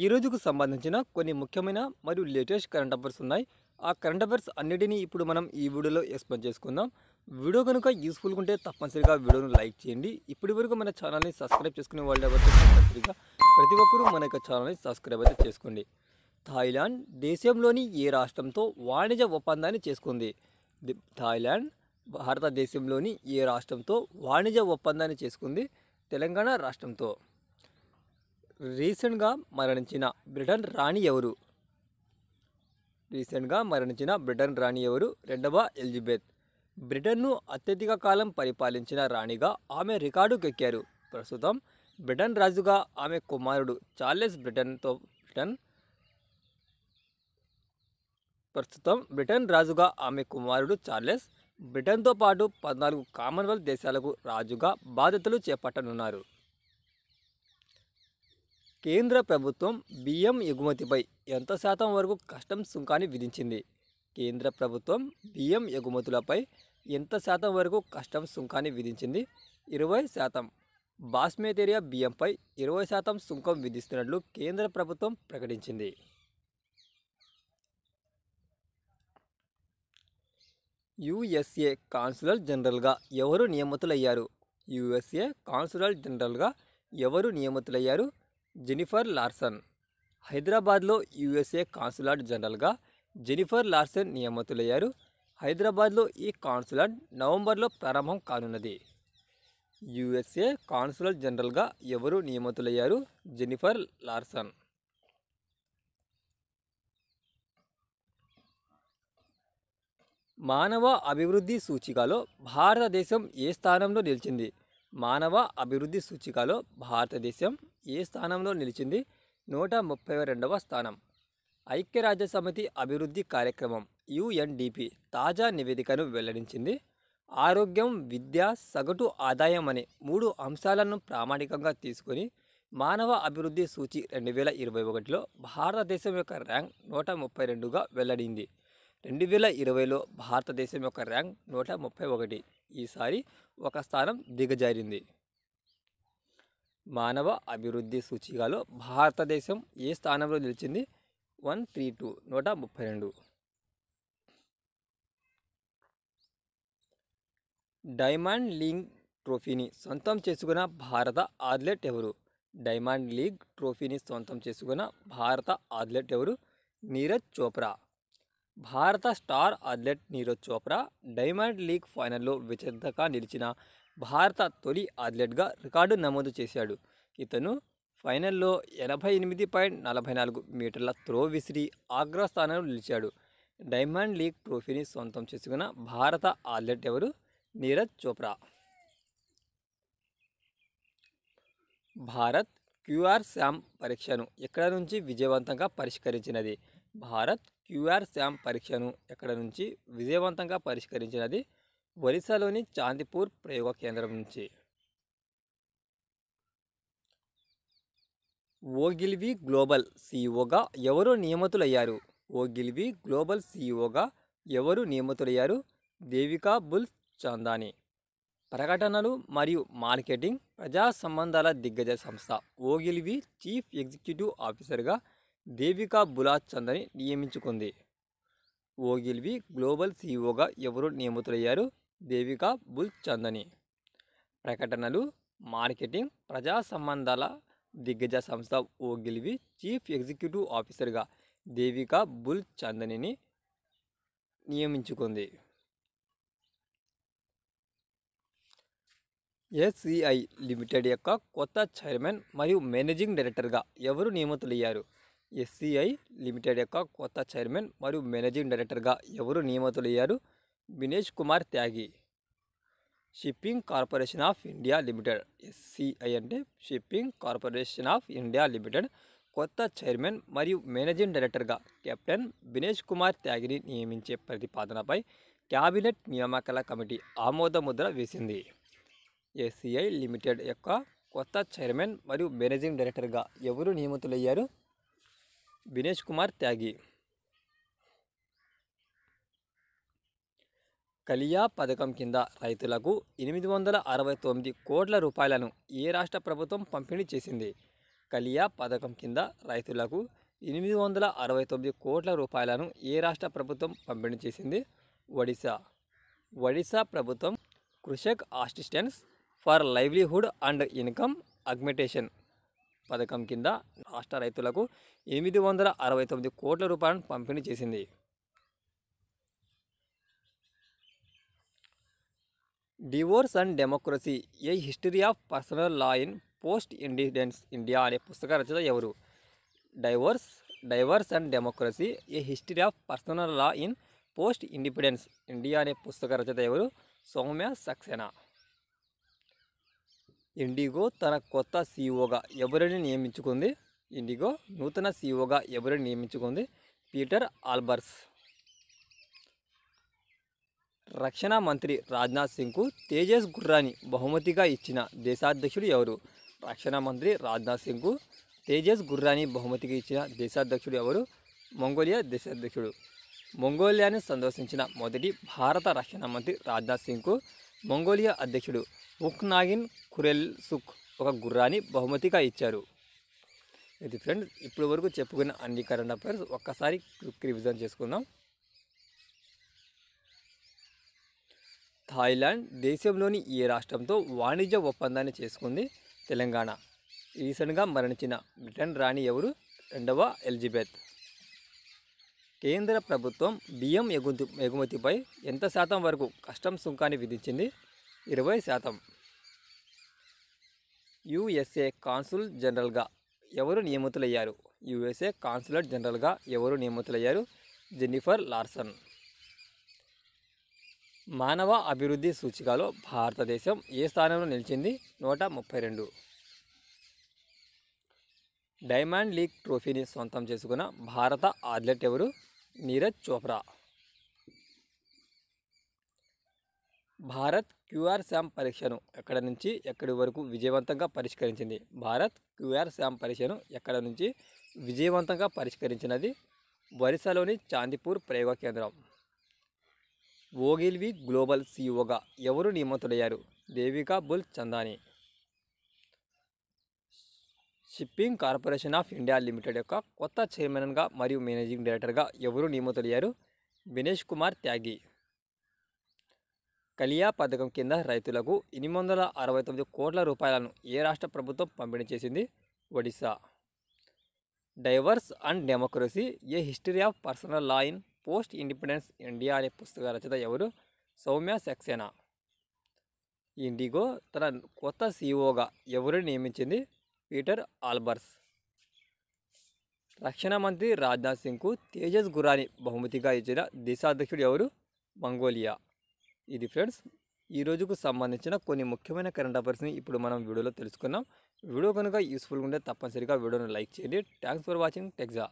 ఈ రోజుకు సంబంధించిన కొన్ని ముఖ్యమైన మరియు లేటెస్ట్ కరెంట్ అఫైర్స్ ఉన్నాయి ఆ కరెంట్ అఫైర్స్ అన్నిటినీ ఇప్పుడు మనం ఈ వీడియోలో ఎక్స్ప్లెయిన్ చేసుకుందాం వీడియో కనుక యూస్ఫుల్గా ఉంటే తప్పనిసరిగా వీడియోను లైక్ చేయండి ఇప్పటి వరకు మన ఛానల్ని సబ్స్క్రైబ్ చేసుకునే వాళ్ళు ఎవరితో తప్పనిసరిగా ప్రతి ఒక్కరూ మన యొక్క ఛానల్ని సబ్స్క్రైబ్ అయితే చేసుకోండి థాయిలాండ్ దేశంలోని ఏ రాష్ట్రంతో వాణిజ్య ఒప్పందాన్ని చేసుకుంది థాయిలాండ్ భారతదేశంలోని ఏ రాష్ట్రంతో వాణిజ్య ఒప్పందాన్ని చేసుకుంది తెలంగాణ రాష్ట్రంతో రీసెంట్గా మరణించిన బ్రిటన్ రాణి ఎవరు రీసెంట్గా మరణించిన బ్రిటన్ రాణి ఎవరు రెండవ ఎలిజబెత్ బ్రిటన్ను అత్యధిక కాలం పరిపాలించిన రాణిగా ఆమె రికార్డుకెక్కారు ప్రస్తుతం బ్రిటన్ రాజుగా ఆమె కుమారుడు చార్లెస్ బ్రిటన్తో బ్రిటన్ ప్రస్తుతం బ్రిటన్ రాజుగా ఆమె కుమారుడు చార్లెస్ బ్రిటన్తో పాటు పద్నాలుగు కామన్వెల్త్ దేశాలకు రాజుగా బాధ్యతలు చేపట్టనున్నారు కేంద్ర ప్రభుత్వం బియ్యం ఎగుమతిపై ఎంత శాతం వరకు కస్టమ్స్ సుంకాన్ని విధించింది కేంద్ర ప్రభుత్వం బియ్యం ఎగుమతులపై ఎంత శాతం వరకు కస్టమ్స్ సుంకాన్ని విధించింది ఇరవై శాతం బాస్మేతేరియా బియ్యంపై ఇరవై శాతం సుంకం విధిస్తున్నట్లు కేంద్ర ప్రభుత్వం ప్రకటించింది యుఎస్ఏ కాన్సులర్ జనరల్గా ఎవరు నియమితులయ్యారు యుఎస్ఏ కాన్సులర్ జనరల్గా ఎవరు నియమితులయ్యారు జెనిఫర్ లార్సన్ హైదరాబాద్లో యుఎస్ఏ కాన్సులాట్ జనరల్గా జెనిఫర్ లార్సన్ నియమితులయ్యారు హైదరాబాద్లో ఈ కాన్సులాట్ నవంబర్లో ప్రారంభం కానున్నది యుఎస్ఏ కాన్సులర్ జనరల్గా ఎవరు నియమితులయ్యారు జెనిఫర్ లార్సన్ మానవ అభివృద్ధి సూచికలో భారతదేశం ఏ స్థానంలో నిలిచింది మానవ అభివృద్ధి సూచికలో భారతదేశం ఏ స్థానంలో నిలిచింది నూట ముప్పై రెండవ స్థానం ఐక్యరాజ్య సమితి అభివృద్ధి కార్యక్రమం యుఎన్డిపి తాజా నివేదికను వెల్లడించింది ఆరోగ్యం విద్య సగటు ఆదాయం అనే మూడు అంశాలను ప్రామాణికంగా తీసుకొని మానవ అభివృద్ధి సూచి రెండు వేల ఇరవై ఒకటిలో భారతదేశం యొక్క ర్యాంక్ నూట ముప్పై రెండుగా వెల్లడింది రెండు వేల ఇరవైలో భారతదేశం యొక్క ర్యాంక్ నూట ముప్పై ఒకటి ఈసారి ఒక స్థానం దిగజారింది మానవ అభివృద్ధి సూచికలో భారతదేశం ఏ స్థానంలో నిలిచింది వన్ త్రీ టూ నూట ముప్పై రెండు డైమండ్ లీగ్ ట్రోఫీని సొంతం చేసుకున్న భారత అథ్లెట్ ఎవరు డైమండ్ లీగ్ ట్రోఫీని సొంతం చేసుకున్న భారత అథ్లెట్ ఎవరు నీరజ్ చోప్రా భారత star athlete Neeraj Chopra diamond league ఫైనల్లో విచిత్రగా నిలిచిన భారత తొలి అథ్లెట్గా రికార్డు నమోదు చేశాడు ఇతను ఫైనల్లో ఎనభై ఎనిమిది పాయింట్ నలభై నాలుగు మీటర్ల త్రో విసిరి అగ్రస్థానంలో నిలిచాడు డైమండ్ లీగ్ ట్రోఫీని సొంతం చేసుకున్న భారత అథ్లెట్ ఎవరు నీరజ్ చోప్రా భారత్ క్యూఆర్ శామ్ పరీక్షను ఇక్కడ నుంచి విజయవంతంగా పరిష్కరించినది భారత్ క్యూఆర్ శామ్ పరీక్షను ఇక్కడ నుంచి విజయవంతంగా పరిష్కరించినది ఒరిస్సాలోని చాందిపూర్ ప్రయోగ కేంద్రం నుంచి ఓగిల్వి గ్లోబల్ సీఈఓగా ఎవరు నియమితులయ్యారు ఓగిల్వి గ్లోబల్ సీఈఓగా ఎవరు నియమితులయ్యారు దేవికా బుల్ చందాని ప్రకటనలు మరియు మార్కెటింగ్ ప్రజా సంబంధాల దిగ్గజ సంస్థ ఓగిల్వి చీఫ్ ఎగ్జిక్యూటివ్ ఆఫీసర్గా దేవికా బులాచ్ చంద్ని నియమించుకుంది ఓగిల్వి గ్లోబల్ సీఈఓగా ఎవరు నియమితులయ్యారు దేవికా బుల్ చందని ప్రకటనలు మార్కెటింగ్ ప్రజా సంబంధాల దిగ్గజ సంస్థ ఓగిల్వి చీఫ్ ఎగ్జిక్యూటివ్ ఆఫీసర్గా దేవికా బుల్ చందనిని నియమించుకుంది ఎస్సిఐ లిమిటెడ్ యొక్క కొత్త చైర్మన్ మరియు మేనేజింగ్ డైరెక్టర్గా ఎవరు నియమితులయ్యారు ఎస్సీఐ లిమిటెడ్ యొక్క కొత్త చైర్మన్ మరియు మేనేజింగ్ డైరెక్టర్గా ఎవరు నియమితులయ్యారు Vinesh Kumar Tyagi shipping corporation of India limited SCI అంటే shipping corporation of India limited కొత్త చైర్మన్ మరియు మేనేజింగ్ డైరెక్టర్గా కెప్టెన్ వినేష్ కుమార్ త్యాగిని నియమించే ప్రతిపాదనపై క్యాబినెట్ నియామకాల కమిటీ ఆమోద ముద్ర వేసింది ఎస్సీఐ లిమిటెడ్ యొక్క కొత్త చైర్మన్ మరియు మేనేజింగ్ డైరెక్టర్గా ఎవరు నియమితులయ్యారు వినేష్ కుమార్ త్యాగి కలియా పథకం కింద రైతులకు ఎనిమిది వందల అరవై తొమ్మిది కోట్ల రూపాయలను ఏ రాష్ట్ర ప్రభుత్వం పంపిణీ చేసింది కలియా పథకం కింద రైతులకు ఎనిమిది వందల అరవై తొమ్మిది కోట్ల రూపాయలను ఏ రాష్ట్ర ప్రభుత్వం పంపిణీ చేసింది ఒడిశా ఒడిశా ప్రభుత్వం Krushak assistance for livelihood and income augmentation పథకం కింద రాష్ట్ర రైతులకు ఎనిమిది వందల అరవై తొమ్మిది కోట్ల రూపాయలను పంపిణీ చేసింది divorce and democracy a history of personal law in post independence India అనే పుస్తక రచన ఎవరు divorce divorce and democracy a history of personal law in post independence India అనే పుస్తక రచయిత ఎవరు సౌమ్య సక్సేనా ఇండిగో తన కొత్త సీఈఓగా ఎవరిని నియమించుకుంది ఇండిగో నూతన సీఈఓగా ఎవరిని నియమించుకుంది పీటర్ ఆల్బర్స్ రక్షణ మంత్రి రాజ్నాథ్ సింగ్కు తేజస్ గుర్రాని బహుమతిగా ఇచ్చిన దేశాధ్యక్షుడు ఎవరు రక్షణ మంత్రి రాజ్నాథ్ సింగ్కు తేజస్ గుర్రాని బహుమతిగా ఇచ్చిన దేశాధ్యక్షుడు ఎవరు మంగోలియా దేశాధ్యక్షుడు మంగోలియాని సందర్శించిన మొదటి భారత రక్షణ మంత్రి రాజ్నాథ్ సింగ్కు మంగోలియా అధ్యక్షుడు ఉక్నాగిన్ కురెల్ సుక్ ఒక గుర్రాన్ని బహుమతిగా ఇచ్చారు ఇది ఫ్రెండ్స్ ఇప్పటి వరకు చెప్పుకున్న అన్ని కరెంట్ అఫైర్స్ ఒక్కసారి క్విక్ రివిజన్ చేసుకుందాం థాయిలాండ్ దేశంలోని ఏ రాష్ట్రంతో వాణిజ్య ఒప్పందాన్ని చేసుకుంది తెలంగాణ రీసెంట్గా మరణించిన బ్రిటన్ రాణి ఎవరు రెండవ ఎలిజబెత్ కేంద్ర ప్రభుత్వం బియ్యం ఎగుమతి ఎగుమతిపై ఎంత శాతం వరకు కస్టమ్ సుంకాన్ని విధించింది ఇరవై శాతం యుఎస్ఏ కాన్సుల్ జనరల్గా ఎవరు నియమితులయ్యారు యుఎస్ఏ కాన్సులర్ జనరల్గా ఎవరు నియమితులయ్యారు జెన్నిఫర్ లార్సన్ మానవ అభివృద్ధి సూచికలో భారతదేశం ఏ స్థానంలో నిలిచింది నూట ముప్పై రెండు డైమండ్ లీగ్ ట్రోఫీని సొంతం చేసుకున్న భారత అథ్లెట్ ఎవరు నీరజ్ చోప్రా భారత్ క్యూఆర్ శామ్ పరీక్షను ఎక్కడ నుంచి ఎక్కడి వరకు విజయవంతంగా పరిష్కరించింది భారత్ క్యూఆర్ శామ్ పరీక్షను ఎక్కడ నుంచి విజయవంతంగా పరిష్కరించినది ఒరిసాలోని చాందిపూర్ ప్రయోగ కేంద్రం ఓగిల్వి గ్లోబల్ సీఈఓగా ఎవరు నియమితులయ్యారు Devika Bulchandani shipping corporation of India limited యొక్క కొత్త చైర్మన్గా మరియు మేనేజింగ్ డైరెక్టర్గా ఎవరు నియమితులయ్యారు వినేష్ కుమార్ త్యాగి కలియా పథకం కింద రైతులకు ఎనిమిది వందల అరవై తొమ్మిది కోట్ల రూపాయలను ఏ రాష్ట్ర ప్రభుత్వం పంపిణీ చేసింది Odisha divorce and democracy a history of personal law in post independence India అనే పుస్తక రచయిత ఎవరు సౌమ్య సక్సేనా ఇండిగో తన కొత్త సీఈఓగా ఎవరిని నియమించింది పీటర్ ఆల్బర్స్ రక్షణ మంత్రి రాజ్నాథ్ సింగ్కు తేజస్ గురాని బహుమతిగా ఇచ్చిన దేశాధ్యక్షుడు ఎవరు మంగోలియా ఇది ఫ్రెండ్స్ ఈ రోజుకు సంబంధించిన కొన్ని ముఖ్యమైన కరెంట్ అఫైర్స్ని ఇప్పుడు మనం వీడియోలో తెలుసుకున్నాం వీడియో కనుక యూస్ఫుల్గా ఉంటే తప్పనిసరిగా వీడియోను లైక్ చేయండి థ్యాంక్స్ ఫర్ వాచింగ్ టెక్జా